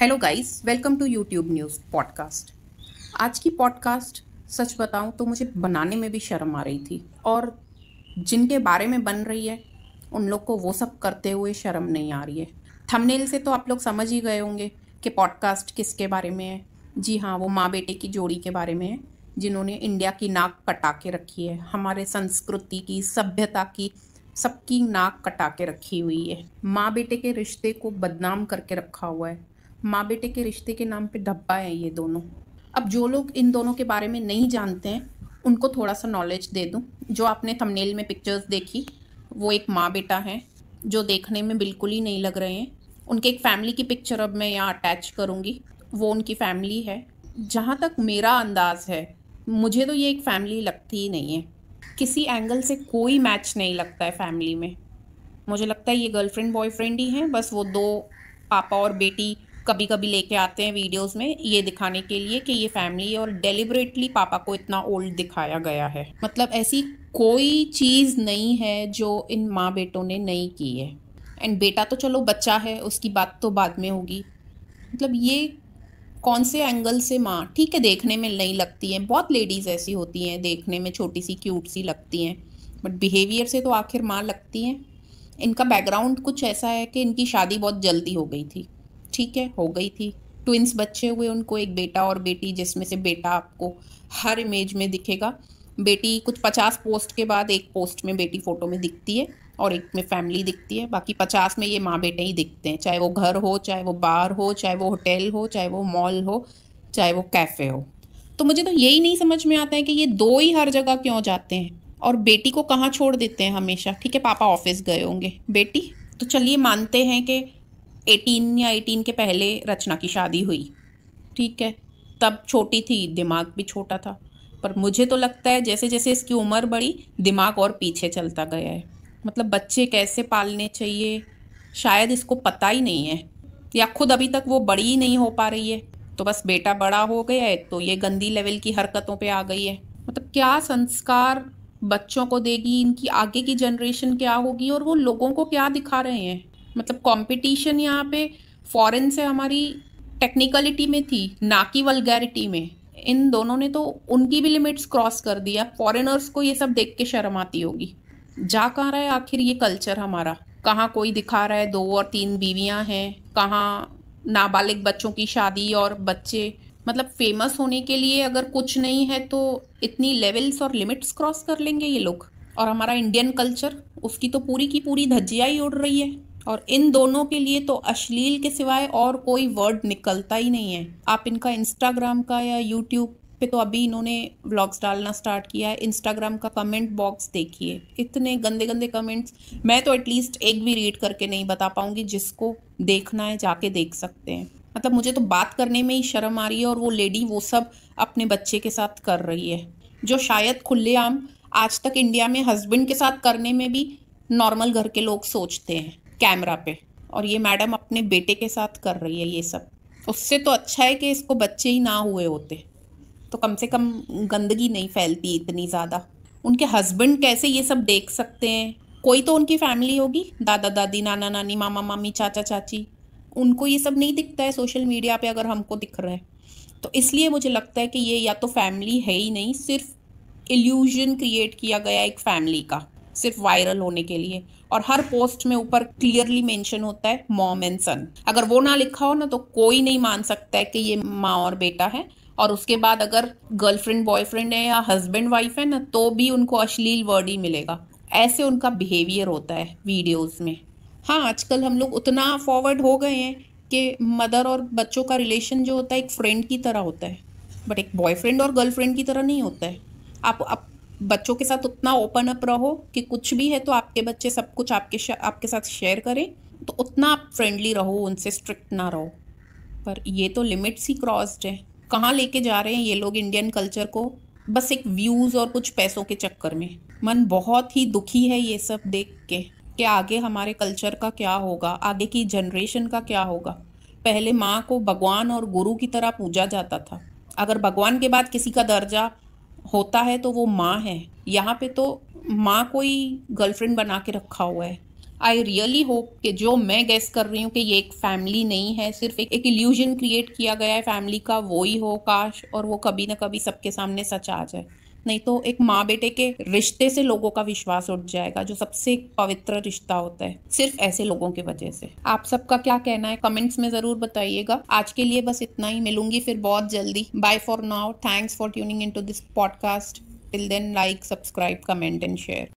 hello guys welcome to YouTube news podcast आज की podcast सच बताऊं तो मुझे बनाने में भी शर्म आ रही थी और जिनके बारे में बन रही है उन लोग को वो सब करते हुए शर्म नहीं आ रही है थंबनेल से तो आप लोग समझ ही गए होंगे कि पॉडकास्ट किसके बारे में है जी हाँ वो माँ बेटे की जोड़ी के बारे में है जिन्होंने इंडिया की नाक कटा के रखी है हमारे संस्कृति की सभ्यता की सबकी नाक कटा के रखी हुई है माँ बेटे के रिश्ते को बदनाम करके रखा हुआ है माँ बेटे के रिश्ते के नाम पे डब्बा है ये दोनों अब जो लोग इन दोनों के बारे में नहीं जानते हैं उनको थोड़ा सा नॉलेज दे दूँ जो आपने थंबनेल में पिक्चर्स देखी वो एक माँ बेटा है जो देखने में बिल्कुल ही नहीं लग रहे हैं उनके एक फैमिली की पिक्चर अब मैं यहाँ अटैच करूँगी वो उनकी फैमिली है जहाँ तक मेरा अंदाज़ है मुझे तो ये एक फैमिली लगती ही नहीं है किसी एंगल से कोई मैच नहीं लगता है फैमिली में मुझे लगता है ये गर्लफ्रेंड बॉयफ्रेंड ही हैं बस वो दो पापा और बेटी कभी कभी लेके आते हैं वीडियोस में ये दिखाने के लिए कि ये फैमिली और डेलिबरेटली पापा को इतना ओल्ड दिखाया गया है मतलब ऐसी कोई चीज़ नहीं है जो इन माँ बेटों ने नहीं की है एंड बेटा तो चलो बच्चा है उसकी बात तो बाद में होगी मतलब ये कौन से एंगल से माँ ठीक है देखने में नहीं लगती हैं बहुत लेडीज़ ऐसी होती हैं देखने में छोटी सी क्यूट सी लगती हैं बट बिहेवियर से तो आखिर माँ लगती हैं इनका बैकग्राउंड कुछ ऐसा है कि इनकी शादी बहुत जल्दी हो गई थी ठीक है हो गई थी ट्विंस बच्चे हुए उनको एक बेटा और बेटी जिसमें से बेटा आपको हर इमेज में दिखेगा बेटी कुछ पचास पोस्ट के बाद एक पोस्ट में बेटी फ़ोटो में दिखती है और एक में फैमिली दिखती है बाकी पचास में ये माँ बेटे ही दिखते हैं चाहे वो घर हो चाहे वो बार हो चाहे वो होटल हो चाहे वो मॉल हो चाहे वो कैफ़े हो तो मुझे तो यही नहीं समझ में आता है कि ये दो ही हर जगह क्यों जाते हैं और बेटी को कहाँ छोड़ देते हैं हमेशा ठीक है पापा ऑफिस गए होंगे बेटी तो चलिए मानते हैं कि एटीन या एटीन के पहले रचना की शादी हुई ठीक है तब छोटी थी दिमाग भी छोटा था पर मुझे तो लगता है जैसे जैसे इसकी उम्र बढ़ी दिमाग और पीछे चलता गया है मतलब बच्चे कैसे पालने चाहिए शायद इसको पता ही नहीं है या खुद अभी तक वो बड़ी ही नहीं हो पा रही है तो बस बेटा बड़ा हो गया है तो ये गंदी लेवल की हरकतों पे आ गई है मतलब क्या संस्कार बच्चों को देगी इनकी आगे की जनरेशन क्या होगी और वो लोगों को क्या दिखा रहे हैं मतलब कंपटीशन यहाँ पे फॉरेन से हमारी टेक्निकलिटी में थी ना कि वलगैरिटी में इन दोनों ने तो उनकी भी लिमिट्स क्रॉस कर दिया फॉरेनर्स को ये सब देख के शर्म आती होगी जा कहाँ रहा है आखिर ये कल्चर हमारा कहाँ कोई दिखा रहा है दो और तीन बीवियाँ हैं कहाँ नाबालिग बच्चों की शादी और बच्चे मतलब फेमस होने के लिए अगर कुछ नहीं है तो इतनी लेवल्स और लिमिट्स क्रॉस कर लेंगे ये लोग और हमारा इंडियन कल्चर उसकी तो पूरी की पूरी धज्जिया ही उड़ रही है और इन दोनों के लिए तो अश्लील के सिवाय और कोई वर्ड निकलता ही नहीं है आप इनका इंस्टाग्राम का या यूट्यूब पे तो अभी इन्होंने व्लॉग्स डालना स्टार्ट किया है इंस्टाग्राम का कमेंट बॉक्स देखिए इतने गंदे गंदे कमेंट्स मैं तो एटलीस्ट एक भी रीड करके नहीं बता पाऊंगी जिसको देखना है जाके देख सकते हैं मतलब मुझे तो बात करने में ही शर्म आ रही है और वो लेडी वो सब अपने बच्चे के साथ कर रही है जो शायद खुलेआम आज तक इंडिया में हस्बैंड के साथ करने में भी नॉर्मल घर के लोग सोचते हैं कैमरा पे और ये मैडम अपने बेटे के साथ कर रही है ये सब उससे तो अच्छा है कि इसको बच्चे ही ना हुए होते तो कम से कम गंदगी नहीं फैलती इतनी ज़्यादा उनके हस्बैंड कैसे ये सब देख सकते हैं कोई तो उनकी फैमिली होगी दादा दादी नाना नानी मामा मामी चाचा चाची उनको ये सब नहीं दिखता है सोशल मीडिया पे अगर हमको दिख रहा है तो इसलिए मुझे लगता है कि ये या तो फैमिली है ही नहीं सिर्फ इल्यूजन क्रिएट किया गया एक फैमिली का सिर्फ वायरल होने के लिए और हर पोस्ट में ऊपर क्लियरली मेंशन होता है मॉम एंड सन अगर वो ना लिखा हो ना तो कोई नहीं मान सकता है कि ये माँ और बेटा है और उसके बाद अगर गर्लफ्रेंड बॉयफ्रेंड है या हस्बैंड वाइफ है ना तो भी उनको अश्लील वर्ड ही मिलेगा ऐसे उनका बिहेवियर होता है वीडियोस में हाँ आजकल हम लोग उतना फॉरवर्ड हो गए हैं कि मदर और बच्चों का रिलेशन जो होता है एक फ्रेंड की तरह होता है बट एक बॉयफ्रेंड और गर्लफ्रेंड की तरह नहीं होता है आप आप बच्चों के साथ उतना ओपन अप रहो कि कुछ भी है तो आपके बच्चे सब कुछ आपके आपके साथ शेयर करें तो उतना आप फ्रेंडली रहो उनसे स्ट्रिक्ट ना रहो पर ये तो लिमिट्स ही क्रॉस्ड है कहाँ लेके जा रहे हैं ये लोग इंडियन कल्चर को बस एक व्यूज़ और कुछ पैसों के चक्कर में मन बहुत ही दुखी है ये सब देख के कि आगे हमारे कल्चर का क्या होगा आगे की जनरेशन का क्या होगा पहले माँ को भगवान और गुरु की तरह पूजा जाता था अगर भगवान के बाद किसी का दर्जा होता है तो वो माँ है यहाँ पे तो माँ को ही गर्लफ्रेंड बना के रखा हुआ है आई रियली होप कि जो मैं गेस कर रही हूँ कि ये एक फैमिली नहीं है सिर्फ एक एक इल्यूजन क्रिएट किया गया है फैमिली का वो ही हो काश और वो कभी ना कभी सबके सामने सच आ जाए नहीं तो एक माँ बेटे के रिश्ते से लोगों का विश्वास उठ जाएगा जो सबसे पवित्र रिश्ता होता है सिर्फ ऐसे लोगों की वजह से आप सबका क्या कहना है कमेंट्स में जरूर बताइएगा आज के लिए बस इतना ही मिलूंगी फिर बहुत जल्दी bye for now thanks for tuning in to this podcast till then like subscribe comment and share